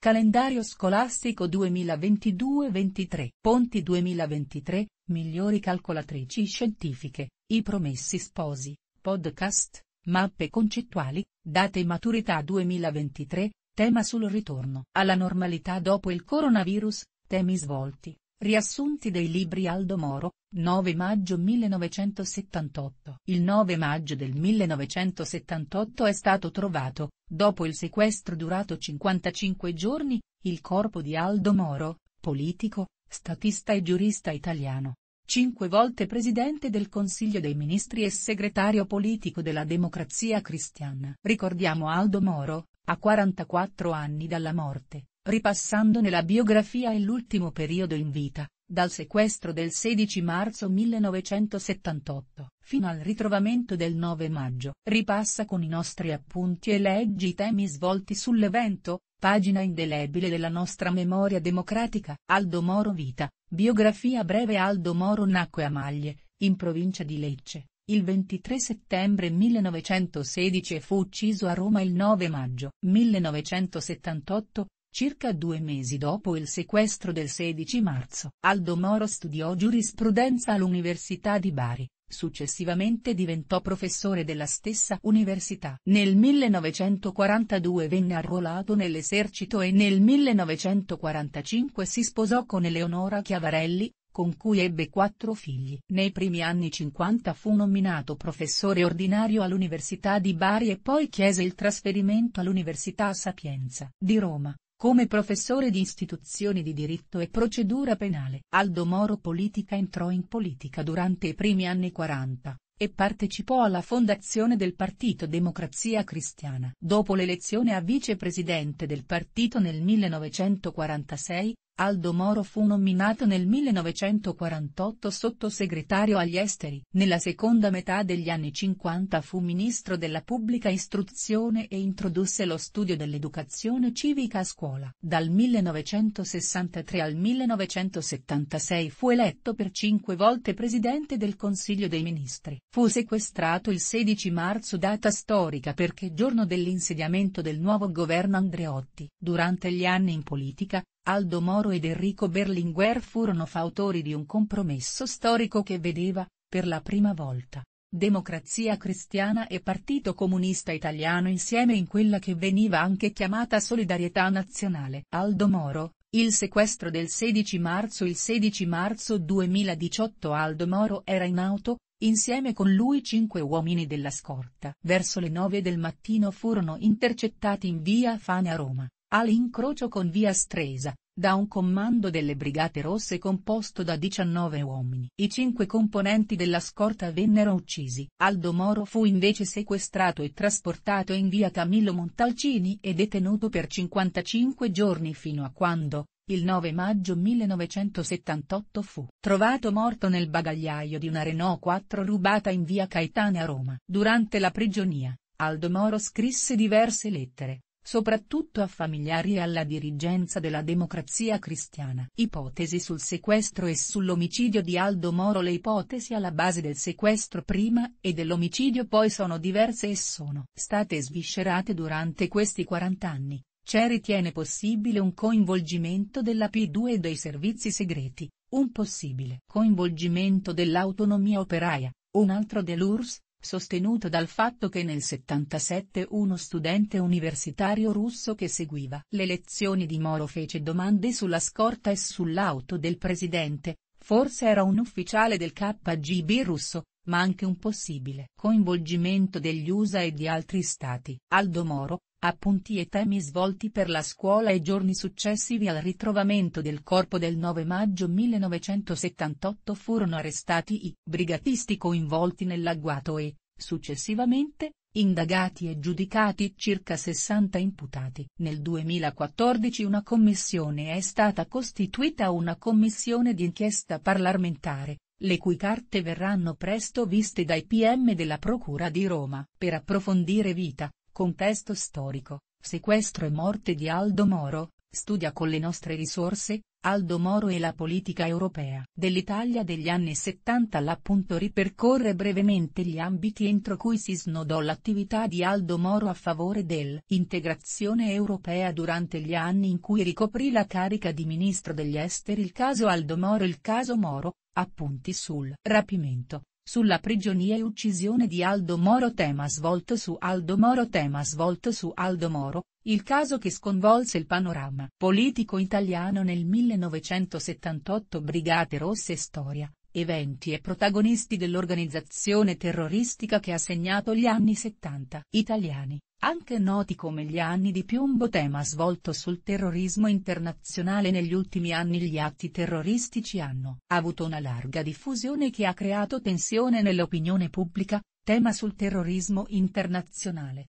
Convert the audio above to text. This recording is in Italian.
Calendario scolastico 2022-23 Ponti 2023, migliori calcolatrici scientifiche, i promessi sposi, podcast, mappe concettuali, date maturità 2023, tema sul ritorno alla normalità dopo il coronavirus, temi svolti, Riassunti dei libri Aldo Moro, 9 maggio 1978 Il 9 maggio del 1978 è stato trovato, dopo il sequestro durato 55 giorni, il corpo di Aldo Moro, politico, statista e giurista italiano. Cinque volte presidente del Consiglio dei Ministri e segretario politico della Democrazia Cristiana. Ricordiamo Aldo Moro, a 44 anni dalla morte, ripassandone la biografia e l'ultimo periodo in vita, dal sequestro del 16 marzo 1978 fino al ritrovamento del 9 maggio. Ripassa con i nostri appunti e leggi i temi svolti sull'evento, pagina indelebile della nostra memoria democratica. Aldo Moro Vita, biografia breve Aldo Moro nacque a Maglie, in provincia di Lecce, il 23 settembre 1916 e fu ucciso a Roma il 9 maggio 1978, Circa due mesi dopo il sequestro del 16 marzo, Aldo Moro studiò giurisprudenza all'Università di Bari, successivamente diventò professore della stessa università. Nel 1942 venne arruolato nell'esercito e nel 1945 si sposò con Eleonora Chiavarelli, con cui ebbe quattro figli. Nei primi anni 50 fu nominato professore ordinario all'Università di Bari e poi chiese il trasferimento all'Università Sapienza di Roma, come professore di istituzioni di diritto e procedura penale, Aldo Moro Politica entrò in politica durante i primi anni 40, e partecipò alla fondazione del partito Democrazia Cristiana. Dopo l'elezione a vicepresidente del partito nel 1946, Aldo Moro fu nominato nel 1948 sottosegretario agli esteri. Nella seconda metà degli anni 50 fu ministro della pubblica istruzione e introdusse lo studio dell'educazione civica a scuola. Dal 1963 al 1976 fu eletto per cinque volte presidente del Consiglio dei Ministri. Fu sequestrato il 16 marzo data storica perché giorno dell'insediamento del nuovo governo Andreotti. Durante gli anni in politica, Aldo Moro ed Enrico Berlinguer furono fautori di un compromesso storico che vedeva, per la prima volta, Democrazia Cristiana e Partito Comunista Italiano insieme in quella che veniva anche chiamata Solidarietà Nazionale. Aldo Moro, il sequestro del 16 marzo Il 16 marzo 2018 Aldo Moro era in auto, insieme con lui cinque uomini della scorta. Verso le 9 del mattino furono intercettati in via Fane a Roma. All'incrocio con via Stresa, da un comando delle Brigate Rosse composto da 19 uomini. I cinque componenti della scorta vennero uccisi. Aldo Moro fu invece sequestrato e trasportato in via Camillo Montalcini e detenuto per 55 giorni fino a quando, il 9 maggio 1978 fu trovato morto nel bagagliaio di una Renault 4 rubata in via Caetane a Roma. Durante la prigionia, Aldo Moro scrisse diverse lettere, soprattutto a familiari e alla dirigenza della democrazia cristiana. Ipotesi sul sequestro e sull'omicidio di Aldo Moro Le ipotesi alla base del sequestro prima e dell'omicidio poi sono diverse e sono state sviscerate durante questi 40 anni. C'è ritiene possibile un coinvolgimento della P2 e dei servizi segreti, un possibile coinvolgimento dell'autonomia operaia, un altro dell'URSS, sostenuto dal fatto che nel 77 uno studente universitario russo che seguiva le lezioni di Moro fece domande sulla scorta e sull'auto del presidente, forse era un ufficiale del KGB russo, ma anche un possibile coinvolgimento degli USA e di altri stati. Aldo Moro, Appunti e temi svolti per la scuola e giorni successivi al ritrovamento del corpo del 9 maggio 1978 furono arrestati i brigatisti coinvolti nell'agguato e, successivamente, indagati e giudicati circa 60 imputati. Nel 2014 una commissione è stata costituita una commissione di inchiesta parlamentare, le cui carte verranno presto viste dai PM della Procura di Roma. Per approfondire vita, Contesto storico, sequestro e morte di Aldo Moro, studia con le nostre risorse, Aldo Moro e la politica europea dell'Italia degli anni 70 l'appunto ripercorre brevemente gli ambiti entro cui si snodò l'attività di Aldo Moro a favore dell'integrazione europea durante gli anni in cui ricoprì la carica di ministro degli esteri il caso Aldo Moro il caso Moro, appunti sul rapimento, sulla prigionia e uccisione di Aldo Moro tema svolto su Aldo Moro tema svolto su Aldo Moro, il caso che sconvolse il panorama politico italiano nel 1978 Brigate Rosse Storia, eventi e protagonisti dell'organizzazione terroristica che ha segnato gli anni 70 italiani. Anche noti come gli anni di piombo tema svolto sul terrorismo internazionale negli ultimi anni gli atti terroristici hanno avuto una larga diffusione che ha creato tensione nell'opinione pubblica, tema sul terrorismo internazionale,